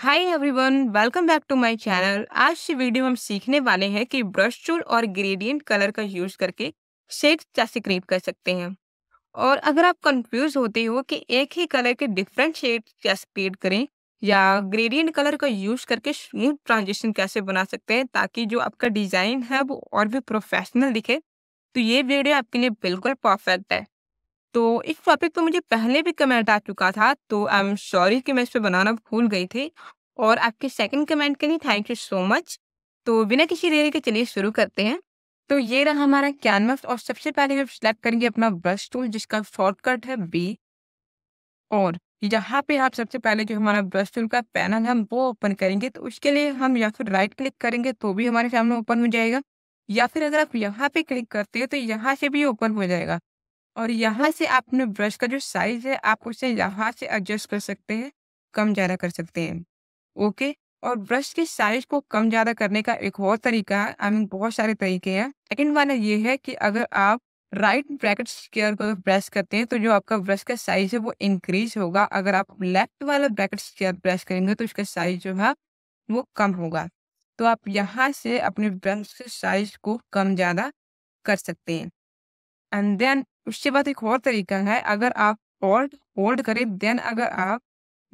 Hi everyone welcome back to my channel आज की video हम सीखने वाले हैं कि ब्रश टूल और ग्रेडियंट कलर का यूज करके शेड कैसे क्रिएट कर सकते हैं और अगर आप कंफ्यूज होते हो कि एक ही कलर के डिफरेंट शेड कैसे क्रिएट करें या ग्रेडियंट कलर का यूज करके स्मूथ ट्रांजिशन कैसे बना सकते हैं ताकि जो आपका डिज़ाइन है वो और भी प्रोफेशनल दिखे तो ये वीडियो आपके लिए बिल्कुल परफेक्ट है तो इस टॉपिक पे तो मुझे पहले भी कमेंट आ चुका था तो आई एम सॉरी कि मैं इस पर बनाना भूल गई थी और आपके सेकंड कमेंट के लिए थैंक यू सो मच तो बिना किसी देरी के चलिए शुरू करते हैं तो ये रहा हमारा कैनवस और सबसे पहले हम सिलेक्ट करेंगे अपना ब्रश टूल जिसका शॉर्टकट है बी और यहाँ पे आप सबसे पहले जो हमारा ब्रश टूल का पैनल है वो ओपन करेंगे तो उसके लिए हम या फिर राइट क्लिक करेंगे तो भी हमारे सामने ओपन हो जाएगा या फिर अगर आप यहाँ पे क्लिक करते हैं तो यहाँ से भी ओपन हो जाएगा और यहाँ से आप अपने ब्रश का जो साइज है आप उसे यहाँ से एडजस्ट कर सकते हैं कम ज़्यादा कर सकते हैं ओके और ब्रश के साइज को कम ज़्यादा करने का एक और तरीका है आई मीन बहुत सारे तरीके हैं सेकेंड वाला ये है कि अगर आप राइट ब्रैकेट स्केयर को प्रेस करते हैं तो जो आपका ब्रश का साइज है वो इंक्रीज होगा अगर आप लेफ्ट वाला ब्रैकेट स्केयर प्रेस करेंगे तो उसका साइज जो है वो कम होगा तो आप यहाँ से अपने ब्रश के साइज को कम ज़्यादा कर सकते हैं एंड देन उसके बाद एक और तरीका है अगर आप होल्ड होल्ड करें देन अगर आप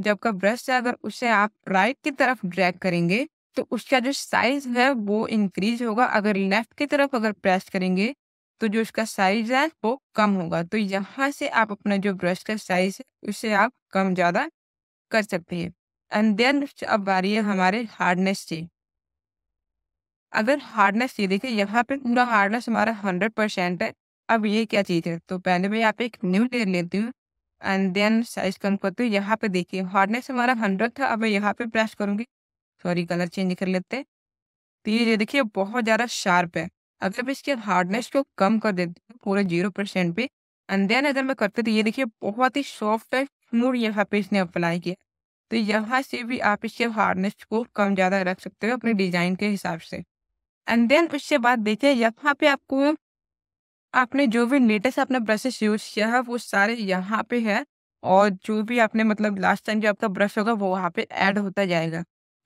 जब का ब्रश है अगर उसे आप राइट की तरफ ड्रैग करेंगे तो उसका जो साइज है वो इंक्रीज होगा अगर लेफ्ट की तरफ अगर प्रेस करेंगे तो जो उसका साइज है वो कम होगा तो यहाँ से आप अपना जो ब्रश का साइज है उसे आप कम ज़्यादा कर सकते हैं एंड देन अब आ रही है हमारे हार्डनेस से अगर हार्डनेस ये देखिए यहाँ पे पूरा हार्डनेस हमारा हंड्रेड परसेंट है अब ये क्या चीज़ है तो पहले मैं यहाँ पे एक न्यू ले लेती हूँ एंड देन साइज कम करती हूँ यहाँ पे देखिए हार्डनेस हमारा हंड्रेड था अब मैं यहाँ पे प्रेस करूँगी सॉरी कलर चेंज कर लेते हैं तो ये देखिए बहुत ज़्यादा शार्प है अगर मैं इसके हार्डनेस को कम कर देती हूँ पूरे जीरो परसेंट पे एंड देन अगर मैं करती तो ये देखिए बहुत ही सॉफ्ट है स्मूथ यहाँ पे इसने अप्लाई किया तो यहाँ से भी आप इसके हार्डनेस को कम ज़्यादा रख सकते हो अपने डिज़ाइन के हिसाब से एंड देन उसके बाद देखिए यहाँ पे आपको आपने जो भी लेटेस्ट अपना ब्रशेस यूज किया है वो सारे यहाँ पे है और जो भी आपने मतलब लास्ट टाइम जो आपका ब्रश होगा वो वहाँ पे ऐड होता जाएगा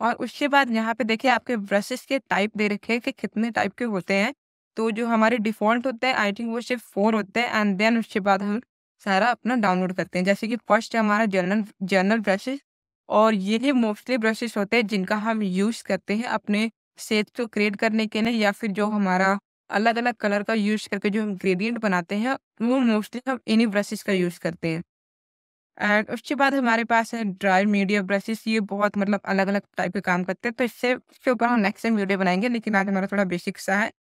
और उसके बाद यहाँ पे देखिए आपके ब्रशेस के टाइप दे रखे हैं कि कितने टाइप के होते हैं तो जो हमारे डिफॉल्ट होते हैं आई थिंक वो सिर्फ फोर होते हैं एंड देन उसके बाद हम सारा अपना डाउनलोड करते हैं जैसे कि फर्स्ट है हमारा जर्नल जर्नल ब्रशेस और ये ही मोस्टली ब्रशेस होते हैं जिनका हम यूज़ करते हैं अपने सेट को क्रिएट करने के लिए या फिर जो हमारा अलग अलग कलर का यूज करके जो हम ग्रेडियंट बनाते हैं वो मोस्टली हम इन्हीं ब्रशेज़ का यूज करते हैं एंड उसके बाद हमारे पास है ड्राई मीडिया ब्रशेस ये बहुत मतलब अलग अलग टाइप के काम करते हैं तो इससे उसके ऊपर हम नेक्स्ट टाइम वीडियो बनाएंगे लेकिन आज हमारा थोड़ा बेसिक सा है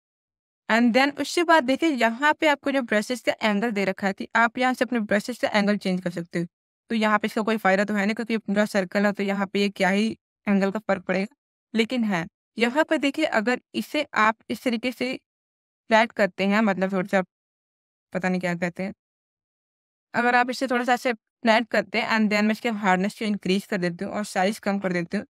एंड देन उसके बाद देखिए यहाँ पे आपको जो ब्रशेस का एंगल दे रखा है आप यहाँ से अपने ब्रशेस का एंगल चेंज कर सकते हो तो यहाँ पे इसका कोई फायदा तो है नहीं क्योंकि पूरा सर्कल है तो यहाँ पे ये क्या ही एंगल का फर्क पड़ेगा लेकिन है यहाँ पर देखिए अगर इसे आप इस तरीके से फ्लैट करते हैं मतलब थोड़ा सा पता नहीं क्या कहते हैं अगर आप इसे थोड़ा सा ऐसे फ्लैट करते हैं एंड देन में इसके हार्डनेस को इंक्रीज कर देती हूँ और साइज कम कर देती हूँ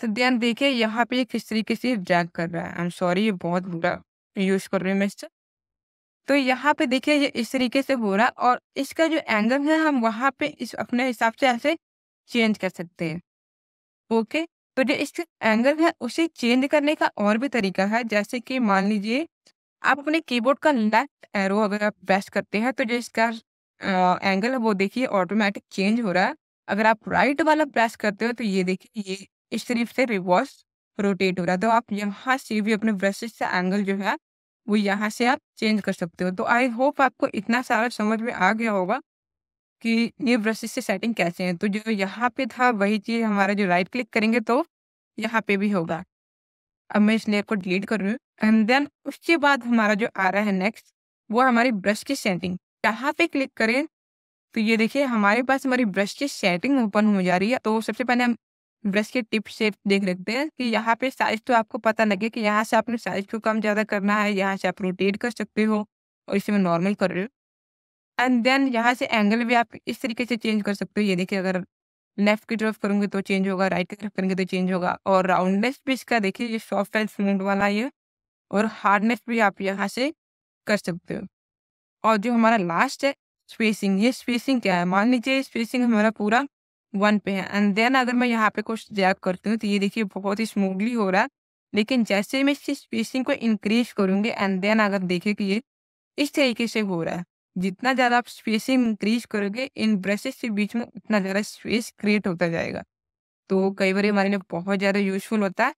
तो देन देखिए यहाँ पे किस तरीके से ड्रैग कर रहा है आई एम सॉरी ये बहुत बुरा यूज कर रही हूँ मैं इससे तो यहाँ पे देखिए ये इस तरीके से हो रहा है और इसका जो एंगल है हम वहाँ पे इस अपने हिसाब से ऐसे चेंज कर सकते हैं ओके तो जो इसका एंगल है उसे चेंज करने का और भी तरीका है जैसे कि मान लीजिए आप अपने कीबोर्ड का लेफ्ट एरो अगर आप प्रेस करते हैं तो जो इसका एंगल है वो देखिए ऑटोमेटिक चेंज हो रहा है अगर आप राइट वाला प्रेस करते हो तो ये देखिए ये इस तरीके से रिवर्स रोटेट हो रहा है तो आप यहाँ से भी अपने ब्रशेज से एंगल जो है वो यहाँ से आप चेंज कर सकते हो तो आई होप आपको इतना सारा समझ में आ गया होगा कि ये ब्रश से सेटिंग कैसे हैं तो जो यहाँ पे था वही चीज़ हमारा जो राइट क्लिक करेंगे तो यहाँ पे भी होगा अब मैं इस लेयर को डिलीट कर रही हूँ एंड देन उसके बाद हमारा जो आ रहा है नेक्स्ट वो हमारी ब्रश की सेटिंग यहाँ पे क्लिक करें तो ये देखिए हमारे पास हमारी ब्रश की सेटिंग ओपन हो जा रही है तो सबसे पहले हम ब्रश के टिप से देख लेते हैं कि यहाँ पे साइज तो आपको पता लगे कि यहाँ से आपने साइज को कम ज़्यादा करना है यहाँ से आप रोटेट कर सकते हो और इसे मैं नॉर्मल कर रही हूँ एंड देन यहाँ से एंगल भी आप इस तरीके से चेंज कर सकते हो ये देखिए अगर लेफ्ट की तरफ करूंगे तो चेंज होगा राइट की तरफ करेंगे तो चेंज होगा और राउंडनेस भी इसका देखिए ये सॉफ्ट एंड सीमेंट वाला ये और हार्डनेस भी आप यहाँ से कर सकते हो और जो हमारा लास्ट है स्पेसिंग ये स्पेसिंग क्या है मान लीजिए स्पेसिंग हमारा पूरा वन पे है एंड देन अगर मैं यहाँ पे कुछ जैप करती हूँ तो ये देखिए बहुत ही स्मूथली हो रहा है लेकिन जैसे मैं इसकी स्पेसिंग को इंक्रीज करूँगी एंड देन अगर देखें कि ये इस तरीके से हो रहा है जितना ज़्यादा आप स्पेसिंग इंक्रीज करोगे इन ब्रशेस के बीच में उतना ज़्यादा स्पेस क्रिएट होता जाएगा तो कई बार हमारे लिए बहुत ज़्यादा यूजफुल होता है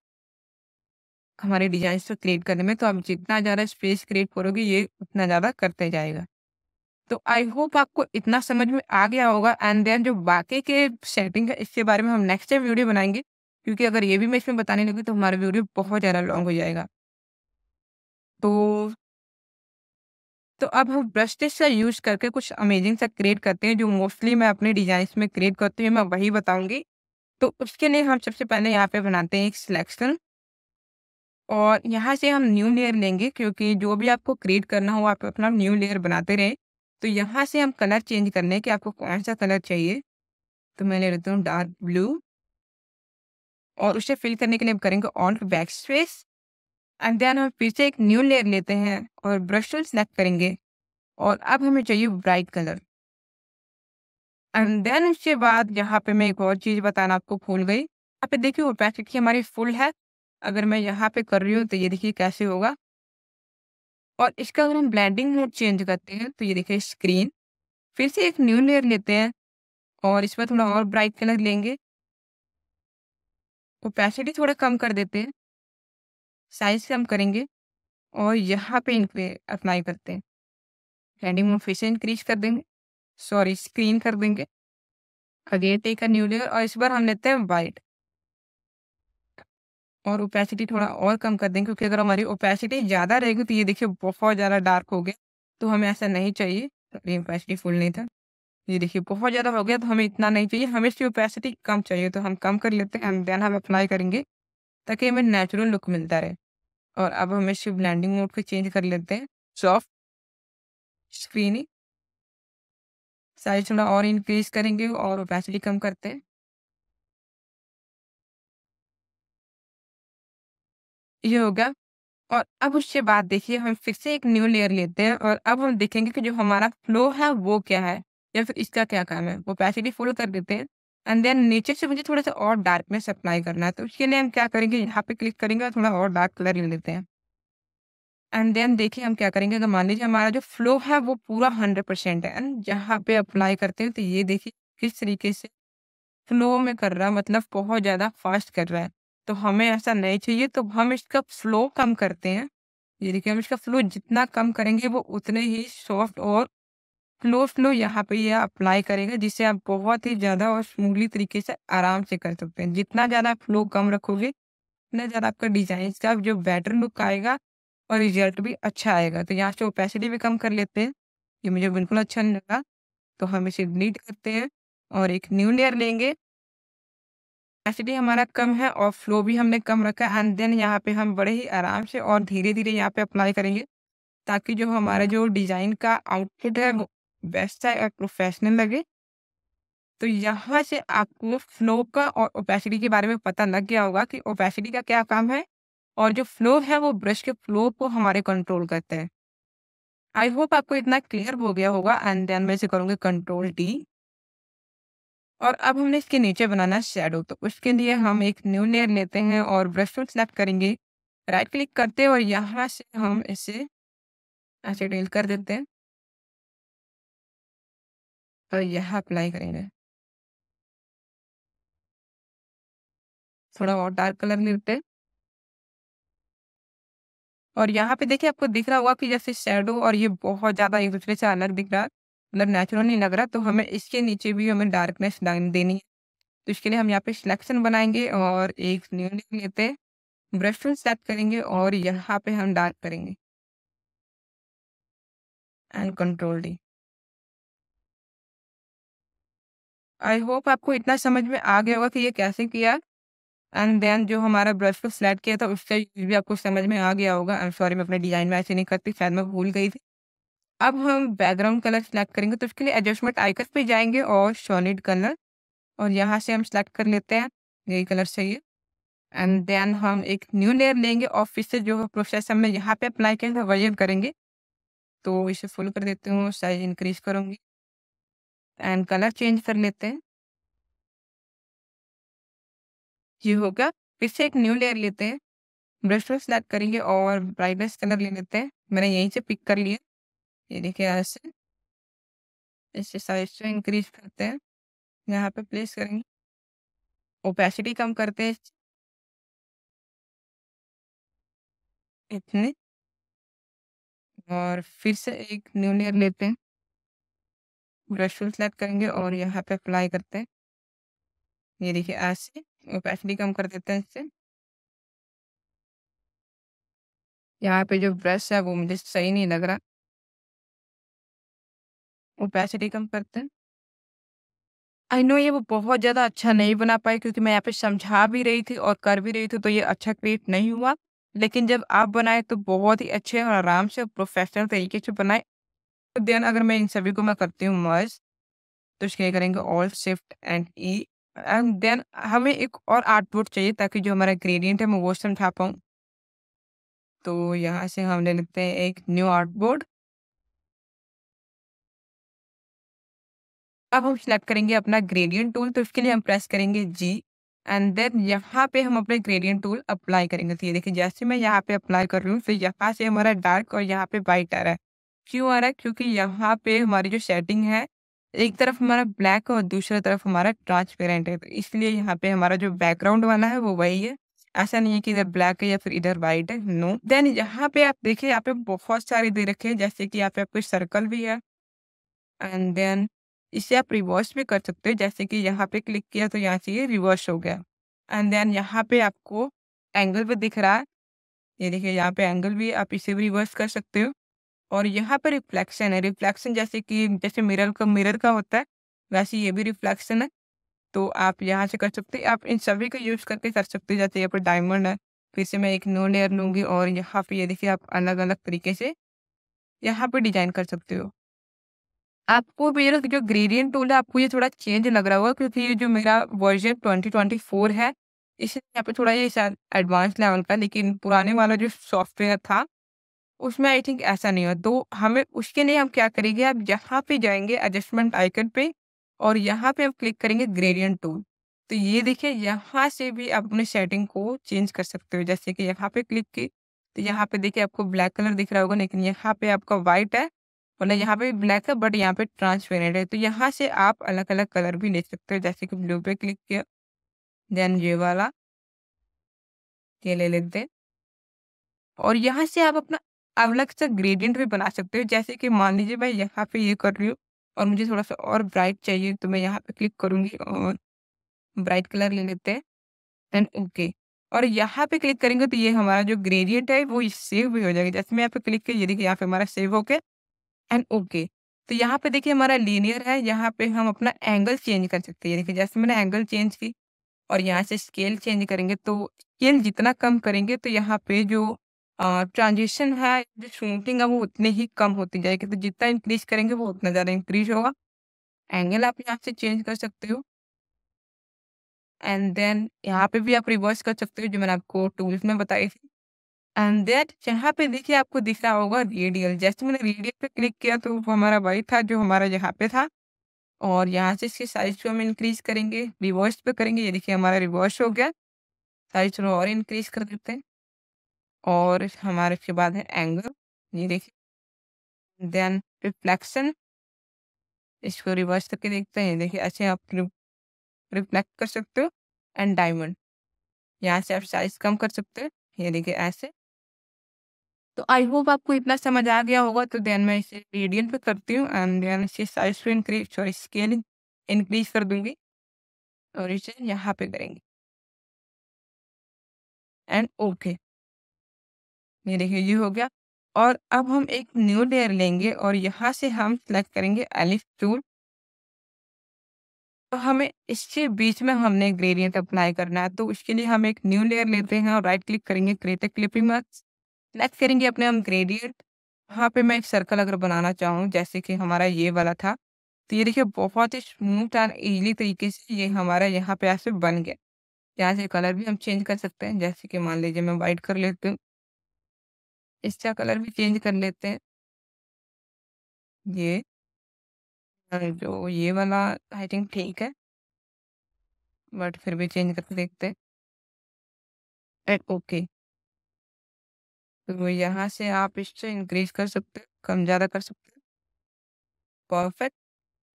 हमारे डिजाइन को क्रिएट करने में तो आप जितना ज़्यादा स्पेस क्रिएट करोगे ये उतना ज़्यादा करते जाएगा तो आई होप आपको इतना समझ में आ गया होगा एंड देन जो बाकी के सेटिंग है इसके बारे में हम नेक्स्ट टाइम वीडियो बनाएंगे क्योंकि अगर ये भी मैं इसमें बताने लगी तो हमारा वीडियो बहुत ज़्यादा लॉन्ग हो जाएगा तो तो अब हम ब्रश स्टिच का यूज करके कुछ अमेजिंग सा क्रिएट करते हैं जो मोस्टली मैं अपने डिजाइन में क्रिएट करती हूँ मैं वही बताऊंगी तो उसके लिए हम सबसे पहले यहाँ पे बनाते हैं एक सिलेक्शन और यहाँ से हम न्यू लेयर लेंगे क्योंकि जो भी आपको क्रिएट करना हो आप अपना न्यू लेयर बनाते रहे तो यहाँ से हम कलर चेंज करने हैं कि आपको कौन सा कलर चाहिए तो मैं ले लेता हूँ डार्क ब्लू और उसे फिल करने के लिए हम करेंगे on backspace and then हम फिर से एक न्यू लेयर लेते हैं और ब्रश टूल सेलेक्ट करेंगे और अब हमें चाहिए ब्राइट कलर एंड देन उसके बाद यहाँ पे मैं एक और चीज़ बताना आपको भूल गई यहाँ पे देखिए वो पैकेट की हमारी फुल है अगर मैं यहाँ पे कर रही हूँ तो ये देखिए कैसे होगा और इसका अगर हम ब्लैंडिंग मोड चेंज करते हैं तो ये देखिए स्क्रीन फिर से एक न्यू लेयर लेते हैं और इस पर थोड़ा और ब्राइट कलर लेंगे ही थोड़ा कम कर देते हैं साइज हम करेंगे और यहाँ पे इन पे अप्लाई करते हैं रेडिंग में फिर से इंक्रीज कर देंगे सॉरी स्क्रीन कर देंगे again take a new layer और इस बार हम लेते हैं वाइट और ओपेसिटी थोड़ा और कम कर देंगे क्योंकि अगर हमारी ओपेसिटी ज़्यादा रहेगी तो ये देखिए बहुत ज़्यादा डार्क हो गया तो हमें ऐसा नहीं चाहिए ये ओपेसिटी फुल नहीं था ये देखिए बहुत ज़्यादा हो गया तो हमें इतना नहीं चाहिए हमें इसकी ओपेसिटी कम चाहिए तो हम कम कर लेते हैं एंड देन हम अप्लाई करेंगे ताकि हमें नेचुरल लुक मिलता रहे और अब हम इसकी ब्लैंडिंग मोड को चेंज कर लेते हैं सॉफ्ट स्क्रीनिंग साइज थोड़ा और इंक्रीज करेंगे और ओपेसिटी कम करते हैं ये हो गया और अब उसके बाद देखिए हम फिर से एक न्यू लेयर लेते हैं और अब हम देखेंगे कि जो हमारा फ्लो है वो क्या है या फिर इसका क्या काम है वो भी फुल कर देते हैं एंड देन नीचे से मुझे थोड़ा सा और डार्कनेस अप्लाई करना है तो उसके लिए हम क्या करेंगे यहाँ पे क्लिक करेंगे और थोड़ा और डार्क कलर ले लेते हैं एंड देन देखिए हम क्या करेंगे अगर मान लीजिए हमारा जो फ्लो है वो पूरा हंड्रेड परसेंट है एंड जहाँ पे अप्लाई करते हैं तो ये देखिए किस तरीके से फ्लो में कर रहा है मतलब बहुत ज़्यादा फास्ट कर रहा है तो हमें ऐसा नहीं चाहिए तो हम इसका फ्लो कम करते हैं ये देखिए हम इसका फ्लो जितना कम करेंगे वो उतने ही सॉफ्ट और फ्लो फ्लो यहाँ पे ये यह अप्लाई करेगा जिससे आप बहुत ही ज़्यादा और स्मूथली तरीके से आराम से कर सकते हैं जितना ज़्यादा आप फ्लो कम रखोगे उतना ज़्यादा आपका डिजाइन का जो बेटर लुक आएगा और रिजल्ट भी अच्छा आएगा तो यहाँ से ओपेसिटी भी कम कर लेते हैं ये मुझे बिल्कुल अच्छा नहीं लगा तो हम इसे डिलीट करते हैं और एक न्यू लेयर लेंगे ओपेसिटी हमारा कम है और फ्लो भी हमने कम रखा है एंड देन यहाँ पे हम बड़े ही आराम से और धीरे धीरे यहाँ पे अप्लाई करेंगे ताकि जो हमारा जो डिज़ाइन का आउटफिट है वो बेस्ट है और प्रोफेशनल लगे तो यहाँ से आपको फ्लो का और ओपेसिटी के बारे में पता लग गया होगा कि ओपेसिटी का क्या काम है और जो फ्लो है वो ब्रश के फ्लो को हमारे कंट्रोल करता है आई होप आपको इतना क्लियर हो गया होगा एंड देन मैं इसे करूँगी कंट्रोल डी और अब हमने इसके नीचे बनाना शेडो तो उसके लिए हम एक न्यू लेयर लेते हैं और ब्रश को सिलेक्ट करेंगे राइट क्लिक करते हैं और यहाँ से हम इसे ऐसे डील कर देते हैं तो यह अप्लाई करेंगे थोड़ा और डार्क कलर लेते और यहाँ पे देखिए आपको दिख रहा होगा कि जैसे शेडो और ये बहुत ज्यादा एक दूसरे से अलग दिख रहा है मतलब नेचुरल नहीं लग रहा तो हमें इसके नीचे भी हमें डार्कनेस देनी है तो इसके लिए हम यहाँ पे सिलेक्शन बनाएंगे और एक न्यू नेम लेते ब्रश टूल सेट करेंगे और यहाँ पे हम डार्क करेंगे and control D I hope आपको इतना समझ में आ गया होगा कि ये कैसे किया एंड देन जो हमारा ब्रश को सिलेक्ट किया था उसका यूज भी आपको समझ में आ गया होगा आई एम सॉरी मैं अपने डिजाइन में ऐसे नहीं करती शायद मैं भूल गई थी अब हम बैकग्राउंड कलर सेलेक्ट करेंगे तो उसके लिए एडजस्टमेंट आइकन पे जाएंगे और सॉलिड कलर और यहाँ से हम सेलेक्ट कर लेते हैं यही कलर चाहिए एंड देन हम एक न्यू लेयर लेंगे और फिर से जो प्रोसेस हमने यहाँ पे अप्लाई किया था वर्जन करेंगे तो इसे फुल कर देती हूँ साइज इंक्रीज करूँगी एंड कलर चेंज कर लेते हैं ये होगा फिर से एक न्यू लेयर लेते हैं ब्रश पर सेलेक्ट करेंगे और ब्राइटनेस कलर ले लेते हैं मैंने यहीं से पिक कर लिया ये देखिए यहाँ से इससे साइज से तो इंक्रीज करते हैं यहाँ पे प्लेस करेंगे ओपेसिटी कम करते हैं इतने और फिर से एक न्यू लेयर लेते हैं ब्रश फिल सेलेक्ट करेंगे और यहाँ पे अप्लाई करते हैं ये देखिए आज से ओपेसिटी कम कर देते हैं इससे यहाँ पे जो ब्रश है वो मुझे सही नहीं लग रहा ओपेसिटी कम करते हैं आई नो ये वो बहुत ज़्यादा अच्छा नहीं बना पाए क्योंकि मैं यहाँ पे समझा भी रही थी और कर भी रही थी तो ये अच्छा क्रिएट नहीं हुआ लेकिन जब आप बनाए तो बहुत ही अच्छे और आराम से प्रोफेशनल तरीके से बनाए देन अगर मैं इन सभी को मैं करती हूँ मर्ज तो इसके करेंगे alt shift and E and then हमें एक और आउटपुट चाहिए ताकि जो हमारा ग्रेडियंट है मैं वो समझा पाऊँ तो यहाँ से हम ले लेते हैं एक न्यू आउटपुट अब हम सिलेक्ट करेंगे अपना ग्रेडियंट टूल तो इसके लिए हम प्रेस करेंगे जी एंड देन यहाँ पे हम अपने ग्रेडियंट टूल अप्लाई करेंगे तो ये देखिए जैसे मैं यहाँ पे अप्लाई कर रही हूँ तो यहाँ से हमारा डार्क और यहाँ पे वाइट आ रहा है क्यों आ रहा है क्योंकि यहाँ पे हमारी जो सेटिंग है एक तरफ हमारा ब्लैक और दूसरी तरफ हमारा ट्रांसपेरेंट है तो इसलिए यहाँ पे हमारा जो बैकग्राउंड वाला है वो वही है ऐसा नहीं है कि इधर ब्लैक है या फिर इधर वाइट है नो देन यहाँ पे आप देखिए यहाँ पे बहुत सारे दे रखे हैं जैसे कि यहाँ पे आपको सर्कल भी है एंड देन इसे आप रिवर्स भी कर सकते हो जैसे कि यहाँ पे क्लिक किया तो यहाँ से ये रिवर्स हो गया एंड देन यहाँ पे आपको एंगल भी दिख रहा है ये देखिए यहाँ पे एंगल भी आप इसे भी रिवर्स कर सकते हो और यहाँ पर रिफ्लेक्शन है रिफ्लेक्शन जैसे कि जैसे मिरर का मिरर का होता है वैसे ये भी रिफ्लेक्शन है तो आप यहाँ से कर सकते आप इन सभी का यूज करके कर सकते हो जैसे यहाँ पर डायमंड है फिर से मैं एक नो लेयर लूँगी और यहाँ पर ये देखिए आप अलग अलग तरीके से यहाँ पर डिजाइन कर सकते हो आपको मेरा जो ग्रेडियंट टूल है आपको ये थोड़ा चेंज लग रहा होगा क्योंकि ये जो मेरा वर्जन ट्वेंटी ट्वेंटी फोर है इसलिए यहाँ पे थोड़ा ये शायद एडवांस लेवल का लेकिन पुराने वाला जो सॉफ्टवेयर था उसमें आई थिंक ऐसा नहीं हो तो हमें उसके लिए हम क्या करेंगे आप यहाँ पे जाएंगे एडजस्टमेंट आइकन पे और यहाँ पे हम क्लिक करेंगे ग्रेडियंट टूल तो ये देखिए यहाँ से भी आप अपने सेटिंग को चेंज कर सकते हो जैसे कि यहाँ पे क्लिक की तो यहाँ पे देखिए आपको ब्लैक कलर दिख रहा होगा लेकिन यहाँ पे आपका वाइट है मतलब यहाँ पे ब्लैक है बट यहाँ पे ट्रांसपेरेंट है तो यहाँ से आप अलग अलग कलर भी ले सकते हो जैसे कि ब्लू पे क्लिक किया देन ये वाला ये ले लेते हैं और यहाँ से आप अपना आप अलग सा ग्रेडियंट भी बना सकते हो जैसे कि मान लीजिए मैं यहाँ पे ये कर रही हूँ और मुझे थोड़ा सा और ब्राइट चाहिए तो मैं यहाँ पे क्लिक करूँगी और ब्राइट कलर ले लेते हैं देन ओके और यहाँ पे क्लिक करेंगे तो ये हमारा जो ग्रेडियंट है वो सेव भी हो जाएगा जैसे मैं यहाँ पे क्लिक किया ये देखिए यहाँ पे हमारा सेव हो गया एंड ओके तो यहाँ पे देखिए हमारा लीनियर है यहाँ पे हम अपना एंगल चेंज कर सकते हैं देखिए जैसे मैंने एंगल चेंज की और यहाँ से स्केल चेंज करेंगे तो स्केल जितना कम करेंगे तो यहाँ पे जो ट्रांजिशन है जो शूटिंग है वो उतनी ही कम होती जाएगी तो जितना इंक्रीज करेंगे वो उतना ज़्यादा इंक्रीज होगा एंगल आप यहाँ से चेंज कर सकते हो एंड देन यहाँ पे भी आप रिवर्स कर सकते हो जो मैंने आपको टूल्स में बताई थी एंड देन यहाँ पे देखिए आपको दिख रहा होगा रेडियल जैसे मैंने रेडियल पे क्लिक किया तो वो हमारा वाइट था जो हमारा यहाँ पे था और यहाँ से इसके साइज को हम इंक्रीज करेंगे रिवर्स पे करेंगे ये देखिए हमारा रिवर्स हो गया साइज थोड़ा और इंक्रीज कर देते हैं और हमारे के बाद है एंगल ये देखिए देन रिफ्लेक्शन इसको रिवर्स करके देखते हैं देखिए अच्छे आप रिफ्लेक्ट कर सकते हो एंड डायमंड यहाँ से आप साइज कम कर सकते हो ये देखिए ऐसे तो आई होप आपको इतना समझ आ गया होगा तो देन मैं इसे रेडियन पे करती हूँ एंड देन इसे साइज पे इंक्रीज सॉरी स्केल इंक्रीज कर दूंगी और इसे यहाँ पे करेंगे एंड ओके okay. ये देखिए ये हो गया और अब हम एक न्यू लेयर लेंगे और यहाँ से हम सेलेक्ट करेंगे एलिफ टूल तो हमें इसके बीच में हमने ग्रेडियंट अप्लाई करना है तो उसके लिए हम एक न्यू लेयर लेते हैं और राइट क्लिक करेंगे क्रिएट क्लिपिंग मार्क्स सेलेक्ट करेंगे अपने हम ग्रेडियंट वहाँ पे मैं एक सर्कल अगर बनाना चाहूँ जैसे कि हमारा ये वाला था तो ये देखिए बहुत ही स्मूथ एंड ईजी तरीके से ये हमारा यहाँ पे ऐसे बन गया यहाँ से कलर भी हम चेंज कर सकते हैं जैसे कि मान लीजिए मैं वाइट कर लेती हूँ इसका कलर भी चेंज कर लेते हैं ये जो ये वाला आई थिंक ठीक है बट फिर भी चेंज करके देखते हैं ओके तो यहाँ से आप इससे इंक्रीज कर सकते कम ज़्यादा कर सकते परफेक्ट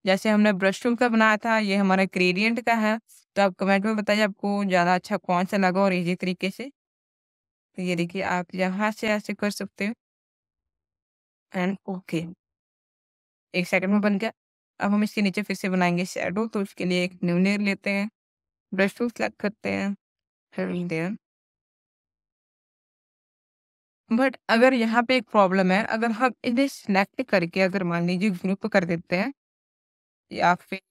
जैसे हमने ब्रश टूल का बनाया था ये हमारा ग्रेडियंट का है तो आप कमेंट में बताइए आपको ज़्यादा अच्छा कौन सा लगा और इजी तरीके से तो ये देखिए आप यहाँ से ऐसे कर सकते हो एंड ओके एक सेकंड में बन गया अब हम इसके नीचे फिर से बनाएंगे शेडो तो उसके लिए एक न्यू नेर लेते हैं ब्रश टू सेलेक्ट करते हैं फिर बट अगर यहाँ पे एक प्रॉब्लम है अगर हम इन्हें सिलेक्ट करके अगर मान लीजिए ग्रुप कर देते हैं या फिर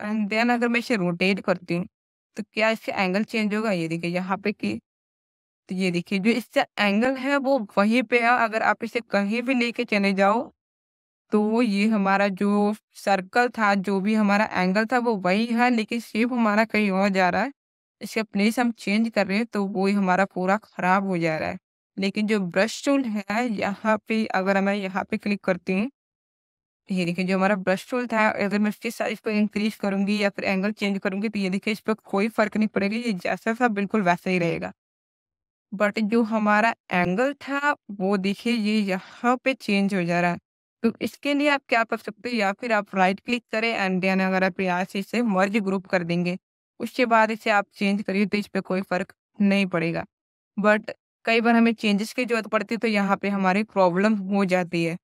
एंड देन अगर मैं इसे रोटेट करती हूँ तो क्या इसके एंगल चेंज होगा ये देखिए यहाँ पे कि तो ये देखिए जो इसका एंगल है वो वहीं पे है अगर आप इसे कहीं भी लेके चले जाओ तो ये हमारा जो सर्कल था जो भी हमारा एंगल था वो वही है लेकिन शेप हमारा कहीं और जा रहा है इसका प्लेस हम चेंज कर रहे हैं तो वो ही हमारा पूरा खराब हो जा रहा है लेकिन जो ब्रश टूल है यहाँ पे अगर मैं यहाँ पे क्लिक करती हूँ ये देखिए जो हमारा ब्रश टूल था अगर मैं इसके साइज को इंक्रीज करूंगी या फिर एंगल चेंज करूंगी तो ये देखिए इस पर कोई फर्क नहीं पड़ेगा ये जैसा था बिल्कुल वैसा ही रहेगा बट जो हमारा एंगल था वो देखिए ये यहाँ पे चेंज हो जा रहा है तो इसके लिए आप क्या कर सकते हो या फिर आप राइट क्लिक करें एंड देन अगर आप यहाँ से इसे मर्ज ग्रुप कर देंगे उसके बाद इसे आप चेंज करिए तो इस पर कोई फर्क नहीं पड़ेगा बट कई बार हमें चेंजेस की जरूरत पड़ती है तो यहाँ पे हमारी प्रॉब्लम हो जाती है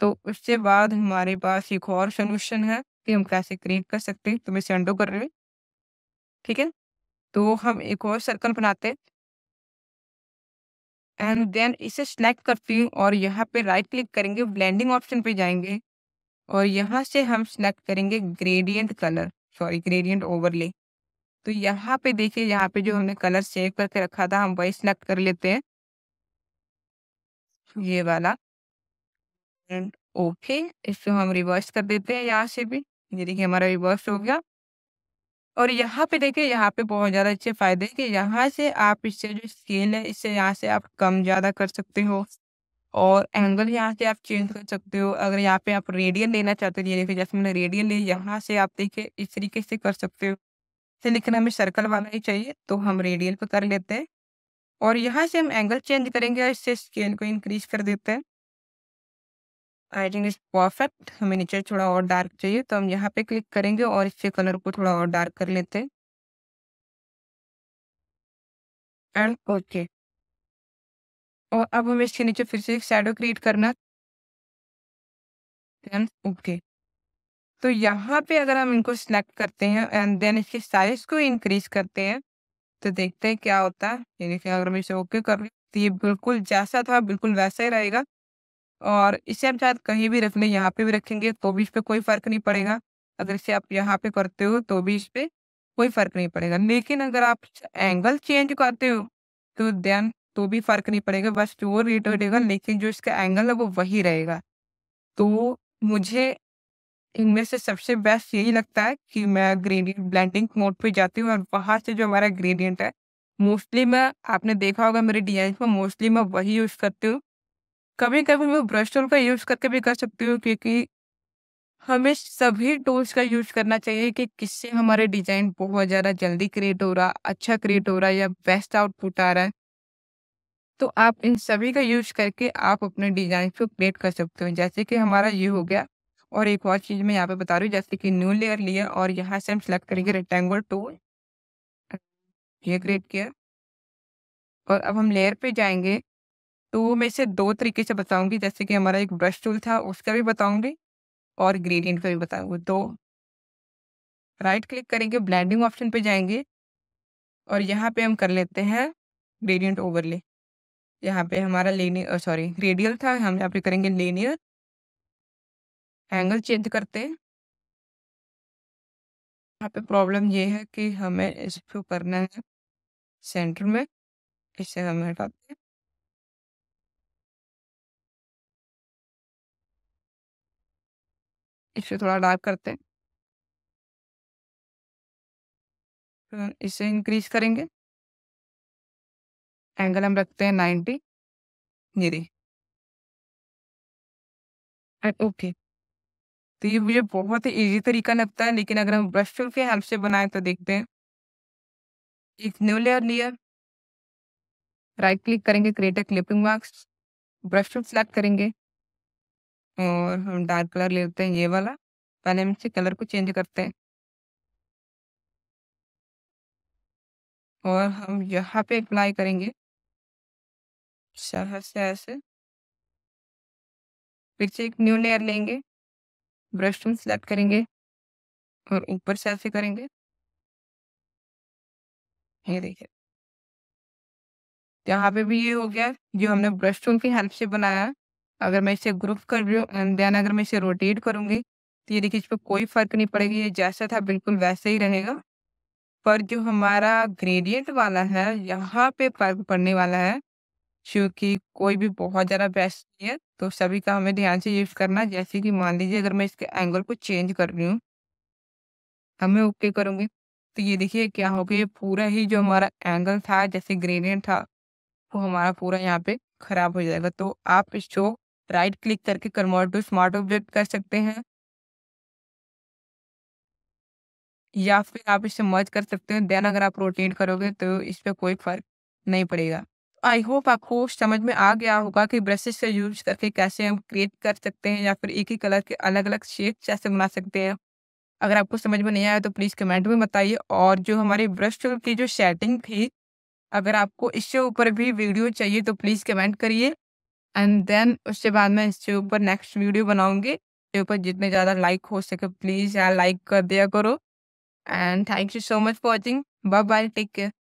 तो उसके बाद हमारे पास एक और सोल्यूशन है कि हम कैसे क्रिएट कर सकते हैं तो मैं सेंडो कर रही ठीक है तो हम एक और सर्कल बनाते हैं एंड देन इसे सेलेक्ट करती हूँ और यहाँ पे राइट क्लिक करेंगे ब्लेंडिंग ऑप्शन पे जाएंगे और यहाँ से हम सेलेक्ट करेंगे gradient colour sorry gradient overlay तो यहाँ पे देखिए यहाँ पे जो हमने कलर सेव करके रखा था हम वही सेलेक्ट कर लेते हैं ये वाला एंड ओके इसको हम रिवर्स कर देते हैं यहाँ से भी ये देखिए हमारा रिवर्स हो गया और यहाँ पे देखिए यहाँ पे बहुत ज़्यादा अच्छे फायदे हैं कि यहाँ से आप इससे जो स्केल है इससे यहाँ से आप कम ज़्यादा कर सकते हो और एंगल यहाँ से आप चेंज कर सकते हो अगर यहाँ पे आप रेडियन लेना चाहते हो देखिए जैसे मैंने रेडियन ली यहाँ से आप देखिए इस तरीके से कर सकते हो इसे लेकिन हमें सर्कल वाला ही चाहिए तो हम रेडियन पर कर लेते हैं और यहाँ से हम एंगल चेंज करेंगे और इससे स्केल को इंक्रीज कर देते हैं आई थिंक इज परफेक्ट हमें नीचे थोड़ा और डार्क चाहिए तो हम यहाँ पे क्लिक करेंगे और इसके कलर को थोड़ा और डार्क कर लेते हैं एंड ओके और अब हमें इसके नीचे फिर से एक शेडो क्रिएट करना ओके okay. तो यहाँ पे अगर हम इनको सिलेक्ट करते हैं एंड देन इसके साइज को इंक्रीज करते हैं तो देखते हैं क्या होता है यानी कि अगर हम इसे ओके कर रहे तो ये बिल्कुल जैसा था बिल्कुल वैसा ही रहेगा और इसे हम शायद कहीं भी रख लें यहाँ पे भी रखेंगे तो भी इस पर कोई फर्क नहीं पड़ेगा अगर इसे आप यहाँ पे करते हो तो भी इस पर कोई फर्क नहीं पड़ेगा लेकिन अगर आप एंगल चेंज करते हो तो ध्यान तो भी फर्क नहीं पड़ेगा बस जो रेट रहेगा लेकिन जो इसका एंगल है वो वही रहेगा तो मुझे इनमें से सबसे बेस्ट यही लगता है कि मैं ग्रेडियंट ब्लेंडिंग मोड पे जाती हूँ और वहाँ से जो हमारा ग्रेडियंट है मोस्टली मैं आपने देखा होगा मेरे डिजाइन में मोस्टली मैं वही यूज़ करती हूँ कभी कभी मैं ब्रश टूल का यूज करके भी कर सकती हूँ क्योंकि हमें सभी टूल्स का यूज करना चाहिए कि किससे हमारे डिजाइन बहुत ज़्यादा जल्दी क्रिएट हो रहा अच्छा क्रिएट हो रहा है या बेस्ट आउटपुट आ रहा है तो आप इन सभी का यूज करके आप अपने डिजाइन को क्रिएट कर सकते हो जैसे कि हमारा ये हो गया और एक और चीज़ मैं यहाँ पे बता रही हूँ जैसे कि न्यू लेयर लिया और यहाँ से हम सेलेक्ट करेंगे रेक्टेंगल टूल ये क्रिएट किया और अब हम लेयर पे जाएंगे तो वो मैं इसे दो तरीके से बताऊंगी जैसे कि हमारा एक ब्रश टूल था उसका भी बताऊंगी और ग्रेडियंट का भी बताऊंगी दो तो राइट क्लिक करेंगे ब्लेंडिंग ऑप्शन पे जाएंगे और यहाँ पे हम कर लेते हैं ग्रेडियंट ओवरले यहाँ पे हमारा लेनियर सॉरी रेडियल था हम यहाँ पे करेंगे लेनियर एंगल चेंज करते यहाँ पे प्रॉब्लम ये है कि हमें इसको करना है सेंटर में इसे हम हटाते हैं इसे थोड़ा डार्क करते हैं फिर तो इसे इंक्रीज करेंगे एंगल हम रखते हैं नाइन्टी ये ओके तो ये मुझे बहुत ही इजी तरीका लगता है लेकिन अगर हम ब्रश के हेल्प से बनाए तो देखते हैं एक new layer layer right click करेंगे create clipping masks brush tool select करेंगे और हम डार्क कलर लेते हैं ये वाला पहले हम इसे कलर को चेंज करते हैं और हम यहाँ पे अप्लाई करेंगे शहर से ऐसे फिर से एक न्यू लेयर लेंगे ब्रश टूल सेलेक्ट करेंगे और ऊपर से ऐसे करेंगे ये देखिए यहाँ पे भी ये हो गया जो हमने ब्रश टूल की हेल्प से बनाया अगर मैं इसे ग्रुप कर रही हूँ देन अगर मैं इसे रोटेट करूँगी तो ये देखिए इस पर कोई फर्क नहीं पड़ेगा ये जैसा था बिल्कुल वैसे ही रहेगा पर जो हमारा ग्रेडियंट वाला है यहाँ पे फर्क पड़ने वाला है क्योंकि कोई भी बहुत ज़्यादा बेस्ट नहीं है तो सभी का हमें ध्यान से यूज़ करना जैसे कि मान लीजिए अगर मैं इसके एंगल को चेंज कर रही हूँ हमें तो ओके करूँगी तो ये देखिए क्या हो गया पूरा ही जो हमारा एंगल था जैसे ग्रेडियंट था वो हमारा पूरा यहाँ पे खराब हो जाएगा तो आप इसको राइट क्लिक करके कन्वर्ट टू स्मार्ट ऑब्जेक्ट कर सकते हैं या फिर आप इसे मर्ज कर सकते हैं देन अगर आप रोटेट करोगे तो इस पर कोई फर्क नहीं पड़ेगा आई होप आपको समझ में आ गया होगा कि ब्रशेस का यूज करके कैसे हम क्रिएट कर सकते हैं या फिर एक ही कलर के अलग अलग शेप कैसे बना सकते हैं अगर आपको समझ में नहीं आया तो प्लीज़ कमेंट में बताइए और जो हमारे ब्रश की जो सेटिंग थी अगर आपको इसके ऊपर भी वीडियो चाहिए तो प्लीज़ कमेंट करिए एंड देन उसके बाद मैं इसके ऊपर नेक्स्ट वीडियो बनाऊंगी इसके ऊपर जितने ज़्यादा लाइक हो सके प्लीज़ यार लाइक कर दिया करो and thank you so much for watching bye bye take care